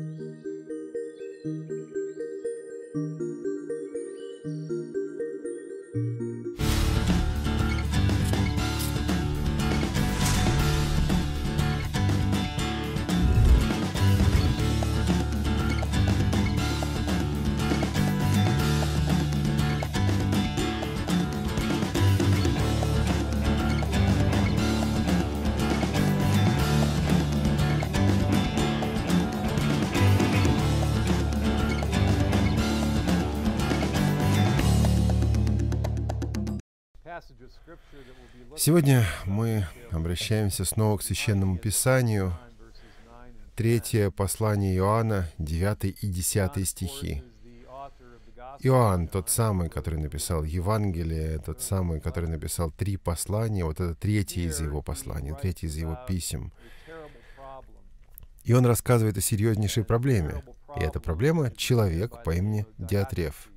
Música Сегодня мы обращаемся снова к Священному Писанию, третье послание Иоанна, 9 и 10 стихи. Иоанн, тот самый, который написал Евангелие, тот самый, который написал три послания, вот это третье из его посланий, третье из его писем. И он рассказывает о серьезнейшей проблеме. И эта проблема — человек по имени Диатреф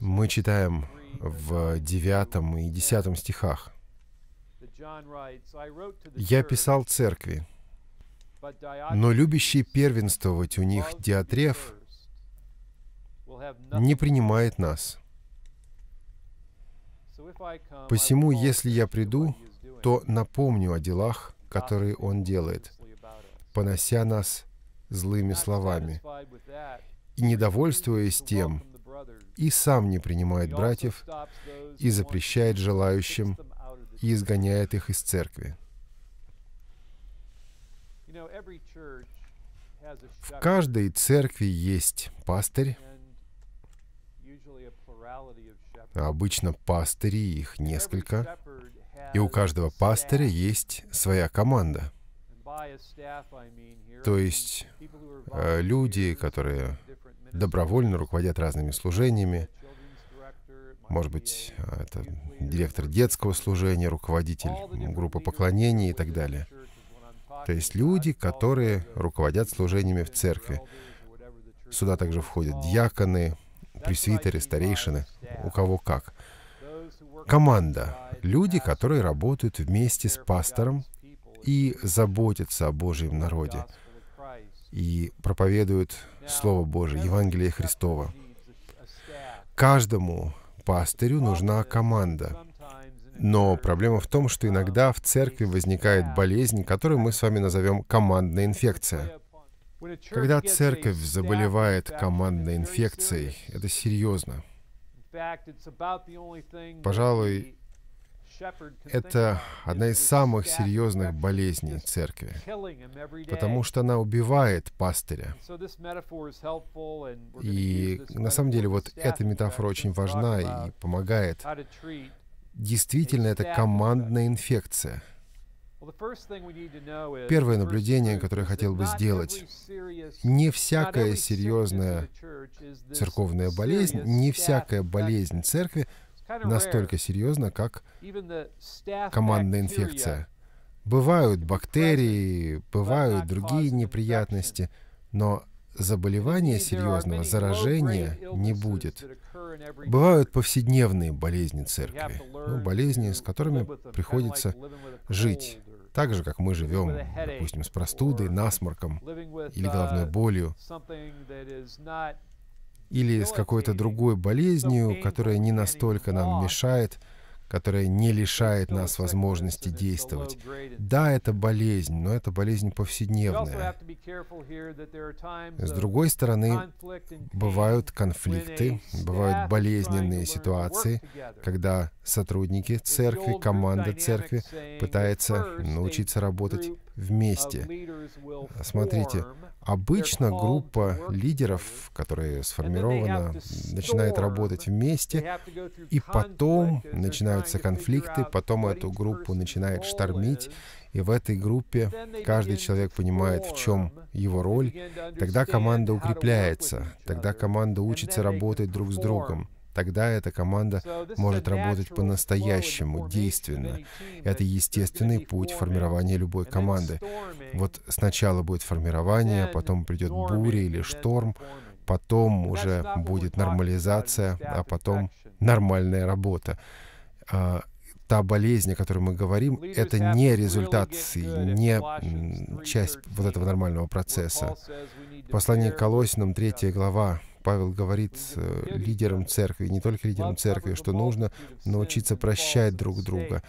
мы читаем в 9 и 10 стихах. «Я писал церкви, но любящий первенствовать у них Диатреф не принимает нас. Посему, если я приду, то напомню о делах, которые он делает, понося нас злыми словами, и недовольствуясь тем, и сам не принимает братьев, и запрещает желающим, и изгоняет их из церкви. В каждой церкви есть пастырь, а обычно пастырей их несколько, и у каждого пастыря есть своя команда. То есть э, люди, которые добровольно руководят разными служениями. Может быть, а, это директор детского служения, руководитель группы поклонений и так далее. То есть люди, которые руководят служениями в церкви. Сюда также входят диаконы, пресвитеры, старейшины, у кого как. Команда. Люди, которые работают вместе с пастором и заботятся о Божьем народе и проповедуют Слово Божие, Евангелие Христова. Каждому пастырю нужна команда. Но проблема в том, что иногда в церкви возникает болезнь, которую мы с вами назовем командная инфекция. Когда церковь заболевает командной инфекцией, это серьезно. Пожалуй, это одна из самых серьезных болезней церкви, потому что она убивает пастыря. И на самом деле вот эта метафора очень важна и помогает. Действительно, это командная инфекция. Первое наблюдение, которое я хотел бы сделать, не всякая серьезная церковная болезнь, не всякая болезнь церкви настолько серьезно, как командная инфекция. Бывают бактерии, бывают другие неприятности, но заболевания серьезного, заражения не будет. Бывают повседневные болезни церкви, ну, болезни, с которыми приходится жить, так же, как мы живем, допустим, с простудой, насморком или головной uh, болью или с какой-то другой болезнью, которая не настолько нам мешает, которая не лишает нас возможности действовать. Да, это болезнь, но это болезнь повседневная. С другой стороны, бывают конфликты, бывают болезненные ситуации, когда сотрудники церкви, команда церкви пытается научиться работать вместе. Смотрите, обычно группа лидеров, которая сформирована, начинает работать вместе, и потом начинаются конфликты, потом эту группу начинает штормить, и в этой группе каждый человек понимает, в чем его роль. Тогда команда укрепляется, тогда команда учится работать друг с другом. Тогда эта команда может работать по-настоящему, действенно. Это естественный путь формирования любой команды. Вот сначала будет формирование, потом придет буря или шторм, потом уже будет нормализация, а потом нормальная работа а, та болезнь, о которой мы говорим, это не результат не часть вот этого нормального процесса. Послание к Колосинам, 3 глава, Павел говорит э, лидерам церкви, не только лидерам церкви, что нужно научиться прощать друг друга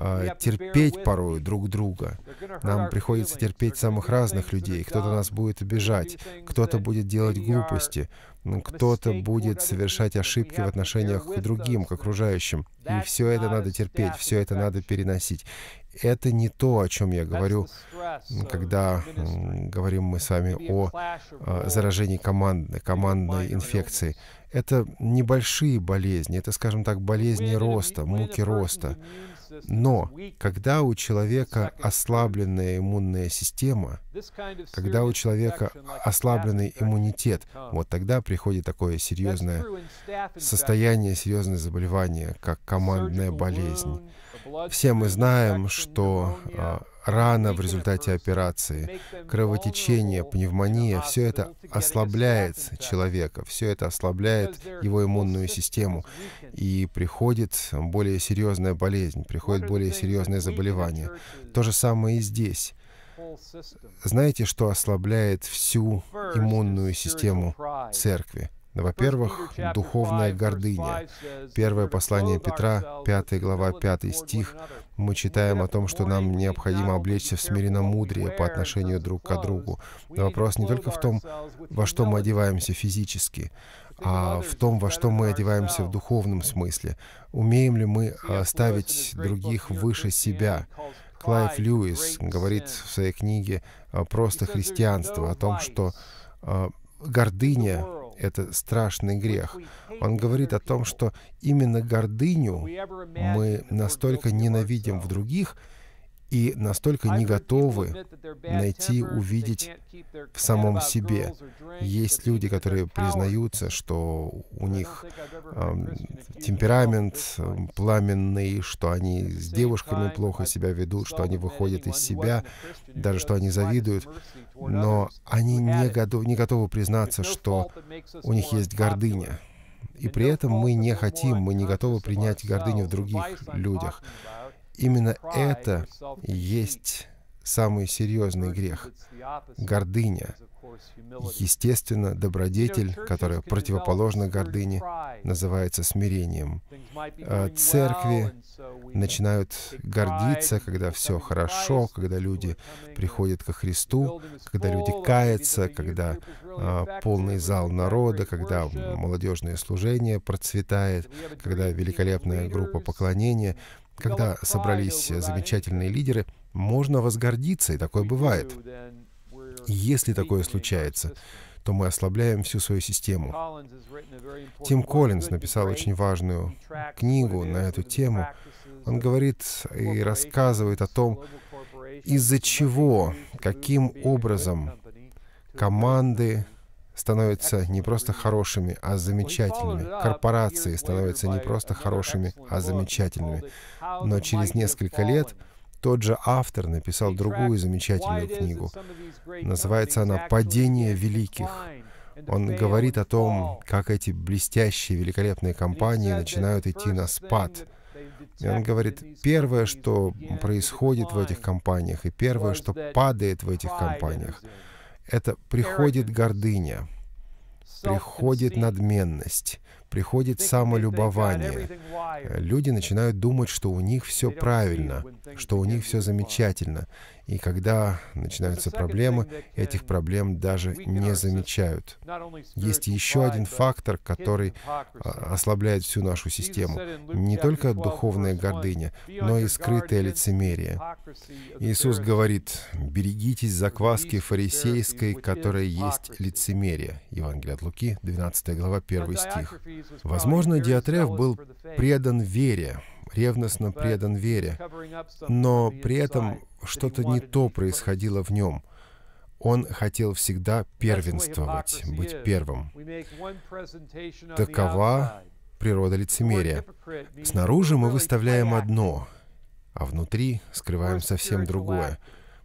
а, терпеть порой друг друга. Нам приходится терпеть самых разных людей. Кто-то нас будет обижать, кто-то будет делать глупости, ну, кто-то будет совершать ошибки в отношениях к другим, к uh, окружающим. И все это надо терпеть, все это надо переносить. Это не то, о чем я говорю, когда говорим мы с вами о а, заражении командной, командной инфекции. Это небольшие болезни, это, скажем так, болезни роста, муки роста но когда у человека ослабленная иммунная система, когда у человека ослабленный иммунитет, вот тогда приходит такое серьезное состояние, серьезное заболевание, как командная болезнь. Все мы знаем, что а, рана в результате операции, кровотечение, пневмония, все это ослабляет человека, все это ослабляет его иммунную систему и приходит более серьезная болезнь, приходит более серьезное заболевание. То же самое и здесь. Знаете, что ослабляет всю иммунную систему церкви? Во-первых, духовная гордыня. Первое послание Петра, 5 глава, 5 стих, мы читаем о том, что нам необходимо облечься в смиренно мудрее по отношению друг к другу. Но вопрос не только в том, во что мы одеваемся физически, а в том, во что мы одеваемся в духовном смысле. Умеем ли мы а, ставить других выше себя? Клайв Льюис говорит в своей книге а, «Просто христианство» о том, что а, гордыня — это страшный грех. Он говорит о том, что именно гордыню мы настолько ненавидим в других — и настолько не готовы найти, увидеть в самом себе. Есть люди, которые признаются, что у них э, темперамент пламенный, что они с девушками плохо себя ведут, что они выходят из себя, даже что они завидуют, но они не, готов, не готовы признаться, что у них есть гордыня. И при этом мы не хотим, мы не готовы принять гордыню в других людях. Именно это есть самый серьезный грех — гордыня. Естественно, добродетель, которая противоположна гордыне, называется смирением. А церкви начинают гордиться, когда все хорошо, когда люди приходят ко Христу, когда люди каятся, когда а, полный зал народа, когда молодежное служение процветает, когда великолепная группа поклонения когда собрались замечательные лидеры, можно возгордиться, и такое бывает. Если такое случается, то мы ослабляем всю свою систему. Тим Коллинз написал очень важную книгу на эту тему. Он говорит и рассказывает о том, из-за чего, каким образом команды становятся не просто хорошими, а замечательными. Корпорации становятся не просто хорошими, а замечательными. Но через несколько лет тот же автор написал другую замечательную книгу. Называется она «Падение великих». Он говорит о том, как эти блестящие, великолепные компании начинают идти на спад. И он говорит, первое, что происходит в этих компаниях, и первое, что падает в этих компаниях, это приходит гордыня, приходит надменность, приходит самолюбование. Люди начинают думать, что у них все правильно, что у них все замечательно. И когда начинаются проблемы, этих проблем даже не замечают. Есть еще один фактор, который а, ослабляет всю нашу систему. Не только духовная гордыня, но и скрытое лицемерие. Иисус говорит, «Берегитесь закваски фарисейской, которая есть лицемерие». Евангелие от Луки, 12 глава, 1 стих. Возможно, Диатреф был предан вере, ревностно предан вере, но при этом что-то не то происходило в нем. Он хотел всегда первенствовать, быть первым. Такова природа лицемерия. Снаружи мы выставляем одно, а внутри скрываем совсем другое.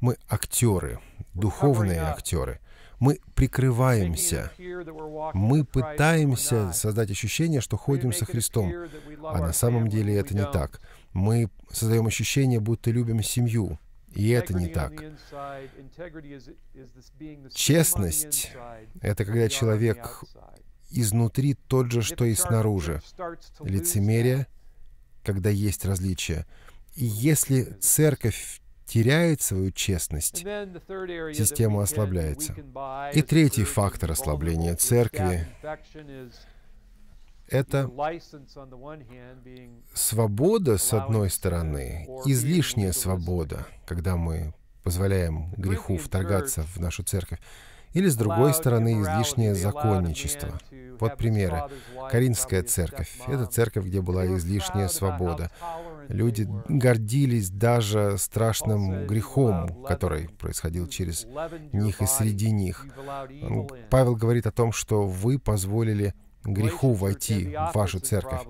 Мы актеры, духовные актеры — мы прикрываемся. Мы пытаемся создать ощущение, что ходим со Христом. А на самом деле это не так. Мы создаем ощущение, будто любим семью. И это не так. Честность — это когда человек изнутри тот же, что и снаружи. Лицемерие, когда есть различия. И если церковь теряет свою честность, система ослабляется. И третий фактор ослабления церкви — это свобода, с одной стороны, излишняя свобода, когда мы позволяем греху вторгаться в нашу церковь, или, с другой стороны, излишнее законничество. Вот примеры. Каринская церковь — это церковь, где была излишняя свобода. Люди гордились даже страшным грехом, который происходил через них и среди них. Павел говорит о том, что вы позволили греху войти в вашу церковь.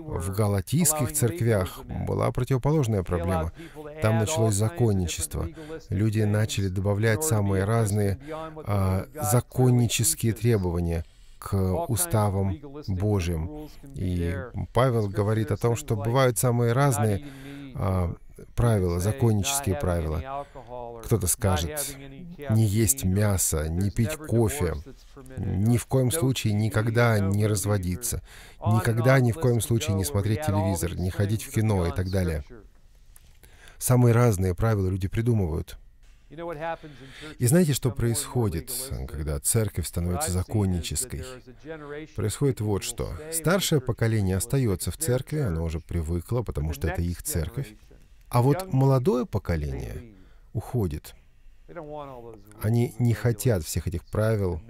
В галатийских церквях была противоположная проблема. Там началось законничество. Люди начали добавлять самые разные а, законнические требования — к уставам Божьим. И Павел говорит о том, что бывают самые разные а, правила, законнические правила. Кто-то скажет, не есть мясо, не пить кофе, ни в коем случае никогда не разводиться, никогда ни в коем случае не смотреть телевизор, не ходить в кино и так далее. Самые разные правила люди придумывают — и знаете, что происходит, когда церковь становится законнической? Происходит вот что. Старшее поколение остается в церкви, оно уже привыкло, потому что это их церковь. А вот молодое поколение уходит. Они не хотят всех этих правил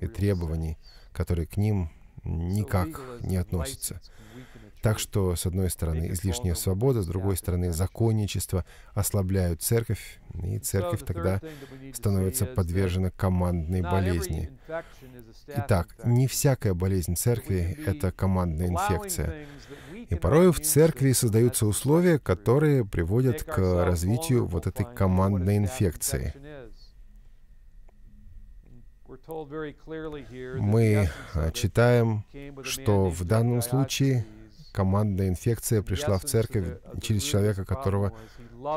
и требований, которые к ним никак не относятся. Так что, с одной стороны, излишняя свобода, с другой стороны, законничество ослабляют церковь, и церковь тогда становится подвержена командной болезни. Итак, не всякая болезнь церкви — это командная инфекция. И порой в церкви создаются условия, которые приводят к развитию вот этой командной инфекции. Мы а, читаем, что в данном случае командная инфекция пришла в церковь через человека, которого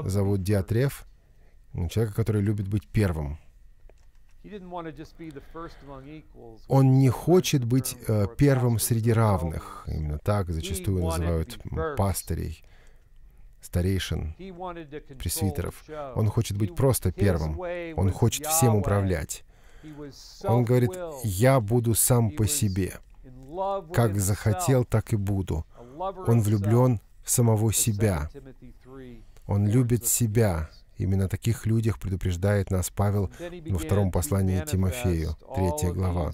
зовут Диатреф, ну, человека, который любит быть первым. Он не хочет быть э, первым среди равных. Именно так зачастую называют пастырей, старейшин, пресвитеров. Он хочет быть просто первым. Он хочет всем управлять. Он говорит, я буду сам по себе. Как захотел, так и буду. Он влюблен в самого себя. Он любит себя. Именно о таких людях предупреждает нас Павел во втором послании Тимофею, третья глава.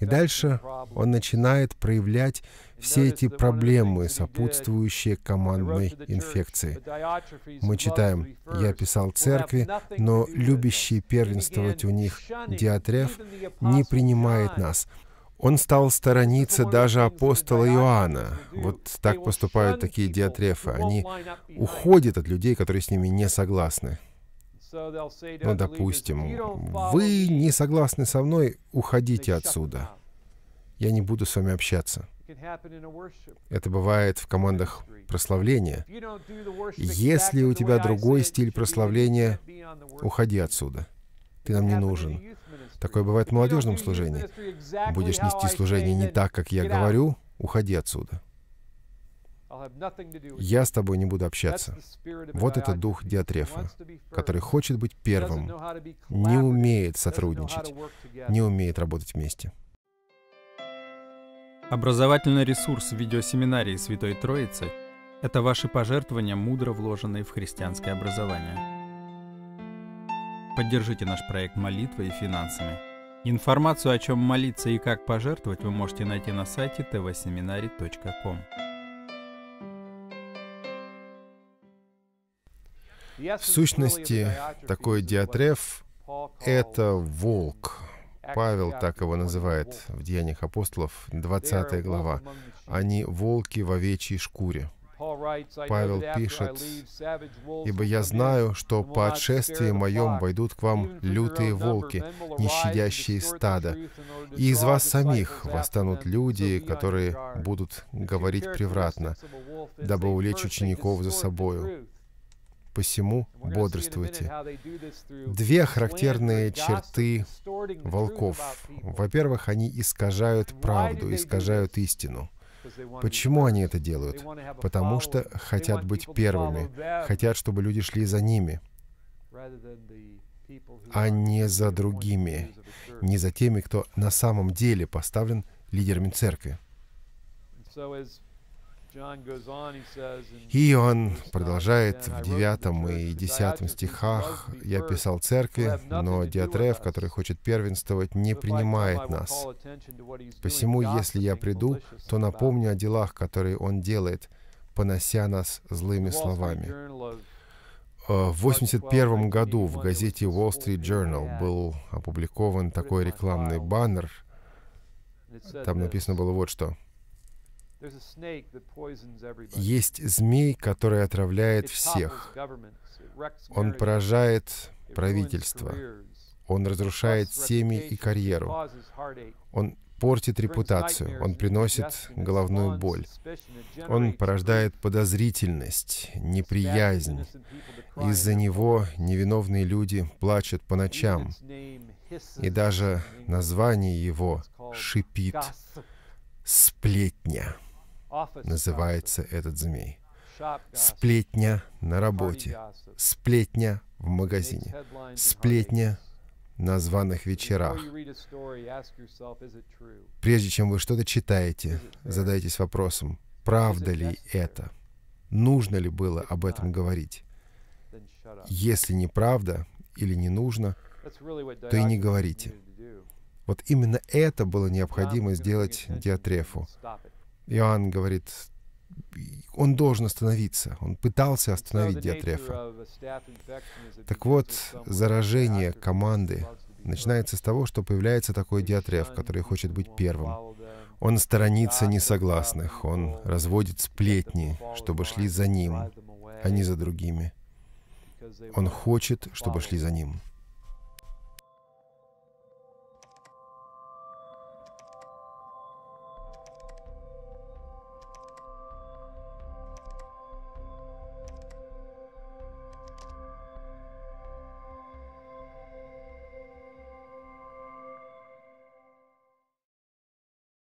И дальше он начинает проявлять все эти проблемы, сопутствующие командной инфекции. Мы читаем, «Я писал церкви, но любящий первенствовать у них Диатреф не принимает нас, он стал сторониться даже апостола Иоанна. Вот так поступают такие диатрефы. Они уходят от людей, которые с ними не согласны. Ну, допустим, вы не согласны со мной, уходите отсюда. Я не буду с вами общаться. Это бывает в командах прославления. Если у тебя другой стиль прославления, уходи отсюда. Ты нам не нужен. Такое бывает в молодежном служении. Будешь нести служение не так, как я говорю, уходи отсюда. Я с тобой не буду общаться. Вот это дух Диатрефа, который хочет быть первым, не умеет сотрудничать, не умеет работать вместе. Образовательный ресурс видеосеминарии Святой Троицы – это ваши пожертвования, мудро вложенные в христианское образование. Поддержите наш проект молитвой и финансами. Информацию, о чем молиться и как пожертвовать, вы можете найти на сайте tvseminary.com. В сущности, такой диатреф — это волк. Павел так его называет в Деяниях апостолов, 20 глава. «Они волки в овечьей шкуре». Павел пишет, «Ибо я знаю, что по отшествии моем войдут к вам лютые волки, не щадящие стада, и из вас самих восстанут люди, которые будут говорить превратно, дабы увлечь учеников за собою. Посему бодрствуйте. Две характерные черты волков. Во-первых, они искажают правду, искажают истину. Почему они это делают? Потому что хотят быть первыми, хотят, чтобы люди шли за ними, а не за другими, не за теми, кто на самом деле поставлен лидерами церкви. И он продолжает в 9 и 10 стихах, «Я писал церкви, но Диатреф, который хочет первенствовать, не принимает нас. Посему, если я приду, то напомню о делах, которые он делает, понося нас злыми словами». Э, в 1981 году в газете Wall Street Journal был опубликован такой рекламный баннер. Там написано было вот что — есть змей, который отравляет всех. Он поражает правительство. Он разрушает семьи и карьеру. Он портит репутацию, он приносит головную боль. Он порождает подозрительность, неприязнь. Из-за него невиновные люди плачут по ночам. И даже название его шипит «Сплетня» называется этот змей. Сплетня на работе, сплетня в магазине, сплетня на званых вечерах. Прежде чем вы что-то читаете, задайтесь вопросом, правда ли это? Нужно ли было об этом говорить? Если не правда или не нужно, то и не говорите. Вот именно это было необходимо сделать Диатрефу. Иоанн говорит, он должен остановиться. Он пытался остановить Диатрефа. Так вот, заражение команды начинается с того, что появляется такой Диатреф, который хочет быть первым. Uh, он сторонится несогласных, он разводит сплетни, а чтобы шли за ним, а не за другими. Он хочет, чтобы шли за ним.